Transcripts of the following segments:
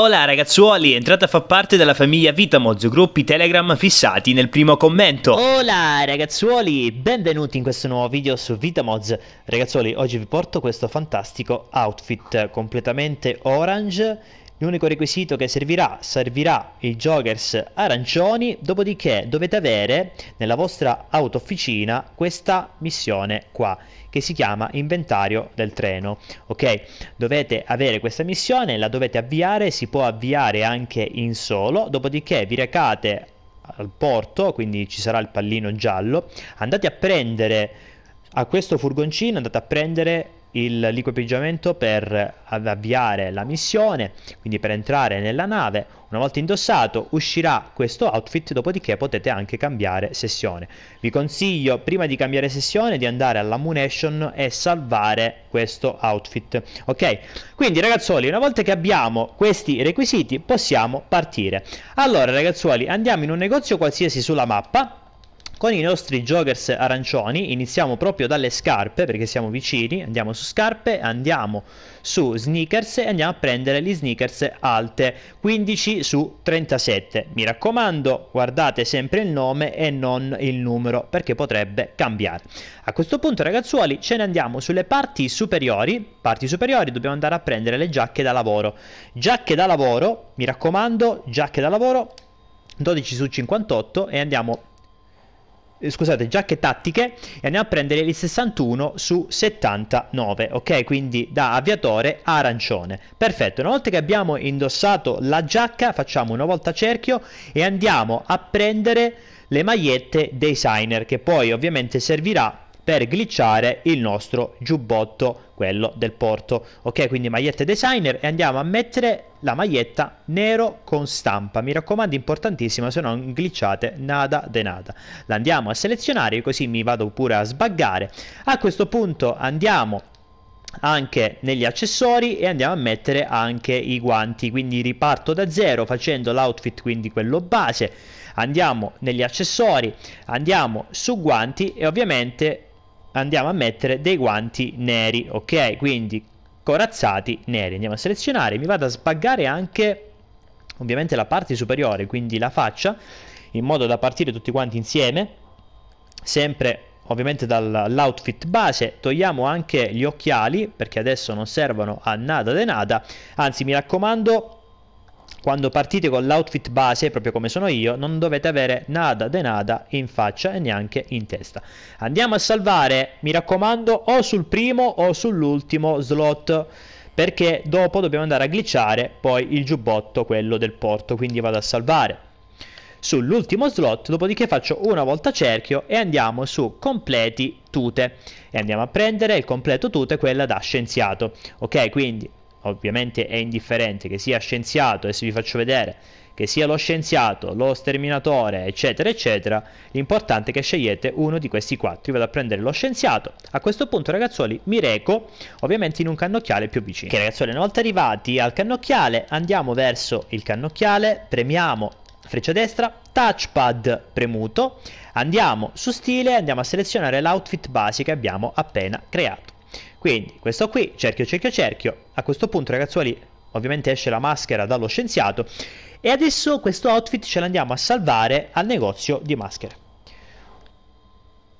Hola ragazzuoli, entrate a far parte della famiglia Vitamoz, gruppi Telegram fissati nel primo commento. Hola ragazzuoli, benvenuti in questo nuovo video su Vitamoz. Ragazzuoli, oggi vi porto questo fantastico outfit completamente orange L'unico requisito che servirà servirà i joggers arancioni, dopodiché dovete avere nella vostra autofficina questa missione qua che si chiama inventario del treno. Ok, dovete avere questa missione, la dovete avviare, si può avviare anche in solo, dopodiché vi recate al porto, quindi ci sarà il pallino giallo, andate a prendere a questo furgoncino, andate a prendere il, l'equipaggiamento per avviare la missione, quindi per entrare nella nave. Una volta indossato uscirà questo outfit, dopodiché potete anche cambiare sessione. Vi consiglio prima di cambiare sessione di andare all'ammunition e salvare questo outfit. Ok? Quindi ragazzuoli, una volta che abbiamo questi requisiti possiamo partire. Allora ragazzuoli, andiamo in un negozio qualsiasi sulla mappa con i nostri joggers arancioni. Iniziamo proprio dalle scarpe perché siamo vicini. Andiamo su scarpe, andiamo su sneakers e andiamo a prendere gli sneakers alte 15 su 37. Mi raccomando, guardate sempre il nome e non il numero perché potrebbe cambiare. A questo punto, ragazzuoli, ce ne andiamo sulle parti superiori. Parti superiori dobbiamo andare a prendere le giacche da lavoro. Giacche da lavoro, mi raccomando, giacche da lavoro 12 su 58 e andiamo eh, scusate, giacche tattiche e andiamo a prendere il 61 su 79, ok? Quindi da aviatore a arancione. Perfetto, una volta che abbiamo indossato la giacca facciamo una volta cerchio e andiamo a prendere le magliette designer che poi ovviamente servirà per glitchare il nostro giubbotto, quello del porto. Ok, quindi magliette designer e andiamo a mettere la maglietta nero con stampa. Mi raccomando, importantissima, se non glitchate nada de nada. La andiamo a selezionare, così mi vado pure a sbaggare. A questo punto andiamo anche negli accessori e andiamo a mettere anche i guanti quindi riparto da zero facendo l'outfit quindi quello base andiamo negli accessori andiamo su guanti e ovviamente andiamo a mettere dei guanti neri ok quindi corazzati neri andiamo a selezionare mi vado a sbaggare anche ovviamente la parte superiore quindi la faccia in modo da partire tutti quanti insieme sempre ovviamente dall'outfit base togliamo anche gli occhiali perché adesso non servono a nada de nada anzi mi raccomando quando partite con l'outfit base, proprio come sono io, non dovete avere nada de nada in faccia e neanche in testa. Andiamo a salvare, mi raccomando, o sul primo o sull'ultimo slot, perché dopo dobbiamo andare a glitchare poi il giubbotto, quello del porto, quindi vado a salvare. Sull'ultimo slot, dopodiché faccio una volta cerchio e andiamo su completi tute e andiamo a prendere il completo tute, quella da scienziato. Ok, quindi ovviamente è indifferente che sia scienziato, adesso vi faccio vedere, che sia lo scienziato, lo sterminatore, eccetera, eccetera, l'importante è che scegliete uno di questi quattro. Io vado a prendere lo scienziato. A questo punto, ragazzuoli, mi reco ovviamente in un cannocchiale più vicino. Ok, ragazzuoli, una volta arrivati al cannocchiale, andiamo verso il cannocchiale, premiamo freccia destra, touchpad premuto, andiamo su stile, andiamo a selezionare l'outfit base che abbiamo appena creato. Quindi questo qui, cerchio, cerchio, cerchio. A questo punto ragazzuoli ovviamente esce la maschera dallo scienziato e adesso questo outfit ce l'andiamo a salvare al negozio di maschere.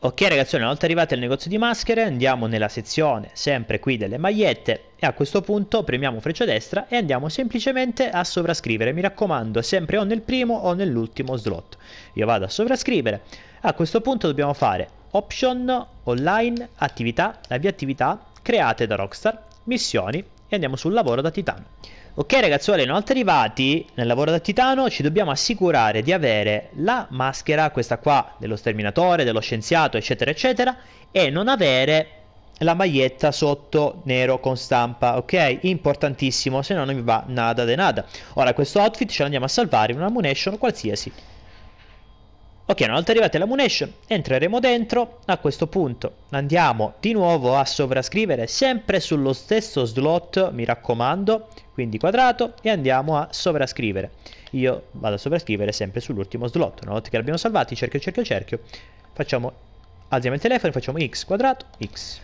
Ok ragazzi, una volta arrivati al negozio di maschere andiamo nella sezione sempre qui delle magliette e a questo punto premiamo freccia destra e andiamo semplicemente a sovrascrivere, mi raccomando sempre o nel primo o nell'ultimo slot. Io vado a sovrascrivere, a questo punto dobbiamo fare option, online, attività, la via attività, create da Rockstar, missioni e andiamo sul lavoro da Titano. Ok ragazzuoli, una volta arrivati nel lavoro da Titano ci dobbiamo assicurare di avere la maschera, questa qua, dello sterminatore, dello scienziato, eccetera, eccetera, e non avere la maglietta sotto nero con stampa, ok? Importantissimo, se no non mi va nada de nada. Ora questo outfit ce l'andiamo a salvare in una munition qualsiasi. Ok, una volta arrivati alla munition, entreremo dentro, a questo punto andiamo di nuovo a sovrascrivere sempre sullo stesso slot, mi raccomando, quindi quadrato, e andiamo a sovrascrivere. Io vado a sovrascrivere sempre sull'ultimo slot, una volta che l'abbiamo salvati, cerchio, cerchio, cerchio, facciamo, alziamo il telefono e facciamo x quadrato, x.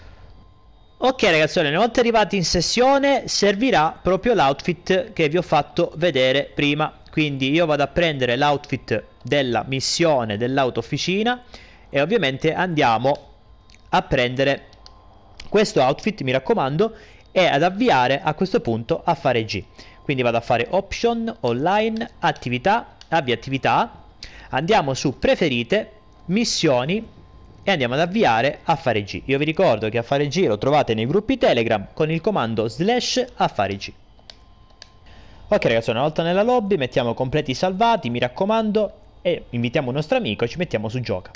Ok ragazzoli, una volta arrivati in sessione servirà proprio l'outfit che vi ho fatto vedere prima, quindi io vado a prendere l'outfit della missione dell'autofficina e ovviamente andiamo a prendere questo outfit, mi raccomando, e ad avviare a questo punto a fare G. Quindi vado a fare option, online, attività, avvia attività, andiamo su preferite, missioni e andiamo ad avviare a fare G. Io vi ricordo che a fare G lo trovate nei gruppi Telegram con il comando slash a fare G. Ok ragazzi, una volta nella lobby mettiamo completi salvati, mi raccomando, e invitiamo un nostro amico e ci mettiamo su gioca.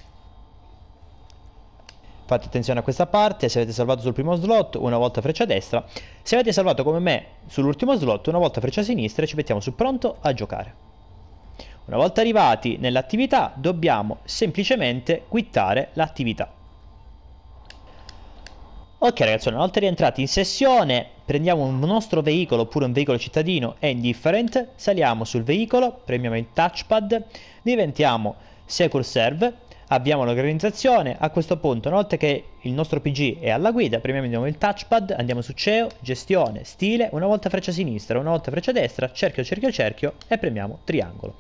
Fate attenzione a questa parte, se avete salvato sul primo slot, una volta freccia destra. Se avete salvato come me sull'ultimo slot, una volta freccia sinistra e ci mettiamo su pronto a giocare. Una volta arrivati nell'attività, dobbiamo semplicemente quittare l'attività. Ok ragazzi, una volta rientrati in sessione prendiamo un nostro veicolo oppure un veicolo cittadino è indifferent, saliamo sul veicolo, premiamo il touchpad, diventiamo Secure Serve, abbiamo l'organizzazione, a questo punto una volta che il nostro PG è alla guida premiamo il touchpad, andiamo su CEO, gestione, stile, una volta freccia sinistra, una volta freccia destra, cerchio cerchio cerchio e premiamo triangolo.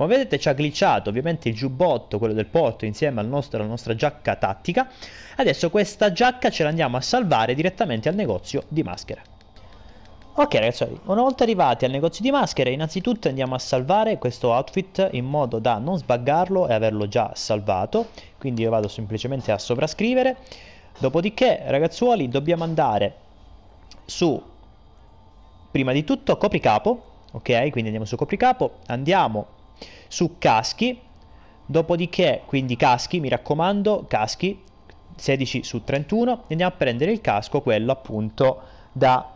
Come vedete ci ha glitchato ovviamente il giubbotto, quello del porto, insieme al nostro, alla nostra giacca tattica. Adesso questa giacca ce la andiamo a salvare direttamente al negozio di maschere. Ok ragazzi, una volta arrivati al negozio di maschere, innanzitutto andiamo a salvare questo outfit in modo da non sbaggarlo e averlo già salvato. Quindi io vado semplicemente a sovrascrivere. Dopodiché, ragazzuoli, dobbiamo andare su, prima di tutto, copricapo. Ok, quindi andiamo su copricapo, andiamo su caschi, dopodiché, quindi caschi, mi raccomando, caschi, 16 su 31, andiamo a prendere il casco, quello appunto da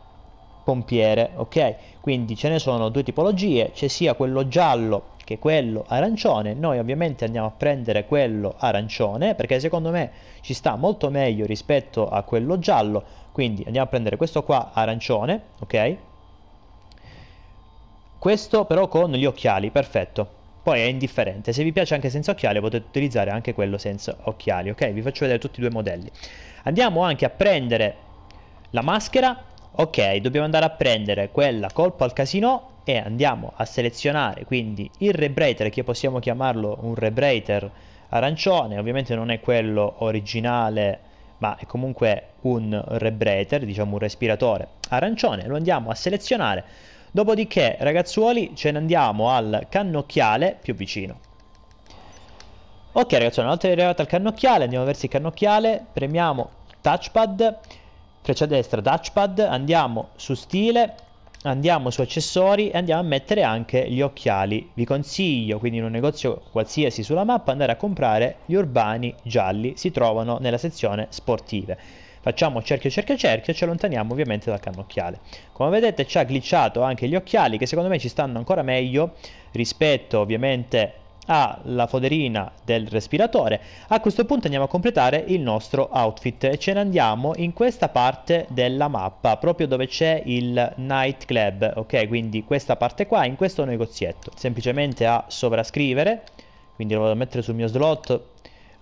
pompiere, ok? Quindi ce ne sono due tipologie, c'è sia quello giallo che quello arancione, noi ovviamente andiamo a prendere quello arancione perché secondo me ci sta molto meglio rispetto a quello giallo, quindi andiamo a prendere questo qua arancione, ok? Questo però con gli occhiali, perfetto. Poi è indifferente, se vi piace anche senza occhiali potete utilizzare anche quello senza occhiali, ok? Vi faccio vedere tutti i due modelli. Andiamo anche a prendere la maschera, ok, dobbiamo andare a prendere quella colpo al casino e andiamo a selezionare quindi il rebrater, che possiamo chiamarlo un rebrater arancione, ovviamente non è quello originale ma è comunque un rebrater, diciamo un respiratore arancione, lo andiamo a selezionare Dopodiché, ragazzuoli, ce ne andiamo al cannocchiale più vicino. Ok, ragazzuoli, una volta arrivato al cannocchiale, andiamo verso il cannocchiale, premiamo touchpad, freccia destra touchpad, andiamo su stile, andiamo su accessori e andiamo a mettere anche gli occhiali. Vi consiglio quindi in un negozio qualsiasi sulla mappa andare a comprare gli urbani gialli, si trovano nella sezione sportive. Facciamo cerchio, cerchio, cerchio e ci allontaniamo ovviamente dal cannocchiale. Come vedete ci ha glitchato anche gli occhiali che secondo me ci stanno ancora meglio rispetto ovviamente alla foderina del respiratore. A questo punto andiamo a completare il nostro outfit e ce ne andiamo in questa parte della mappa, proprio dove c'è il night club, ok? Quindi questa parte qua, in questo negozietto. Semplicemente a sovrascrivere, quindi lo vado a mettere sul mio slot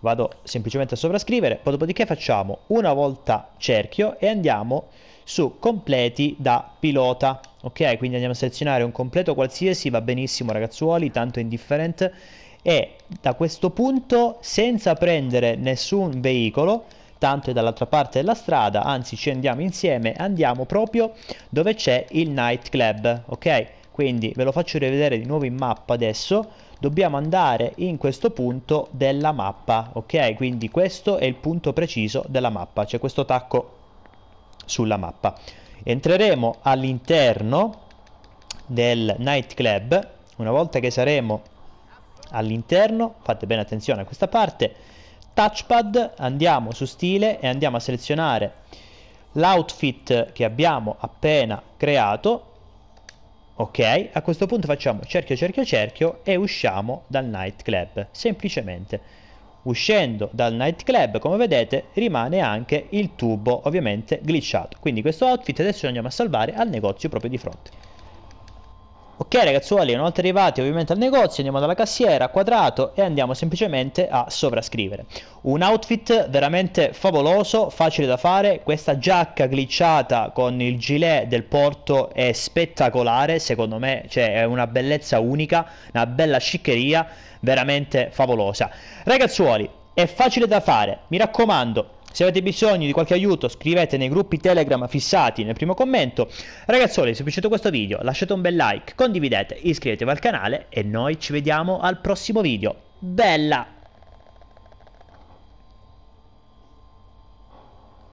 vado semplicemente a sovrascrivere, poi dopodiché facciamo una volta cerchio e andiamo su completi da pilota, ok? Quindi andiamo a selezionare un completo qualsiasi, va benissimo ragazzuoli, tanto indifferente, e da questo punto senza prendere nessun veicolo, tanto è dall'altra parte della strada, anzi ci andiamo insieme, andiamo proprio dove c'è il nightclub, ok? Quindi ve lo faccio rivedere di nuovo in mappa adesso, dobbiamo andare in questo punto della mappa ok quindi questo è il punto preciso della mappa c'è cioè questo tacco sulla mappa entreremo all'interno del nightclub una volta che saremo all'interno fate bene attenzione a questa parte touchpad andiamo su stile e andiamo a selezionare l'outfit che abbiamo appena creato ok? A questo punto facciamo cerchio, cerchio, cerchio e usciamo dal nightclub, semplicemente. Uscendo dal nightclub, come vedete, rimane anche il tubo ovviamente glitchato. Quindi questo outfit adesso lo andiamo a salvare al negozio proprio di fronte ok ragazzuoli una volta arrivati ovviamente al negozio andiamo dalla cassiera quadrato e andiamo semplicemente a sovrascrivere un outfit veramente favoloso facile da fare questa giacca glitchata con il gilet del porto è spettacolare secondo me cioè è una bellezza unica una bella sciccheria veramente favolosa ragazzuoli è facile da fare mi raccomando se avete bisogno di qualche aiuto scrivete nei gruppi Telegram fissati nel primo commento. Ragazzoli, se vi è piaciuto questo video lasciate un bel like, condividete, iscrivetevi al canale e noi ci vediamo al prossimo video. Bella!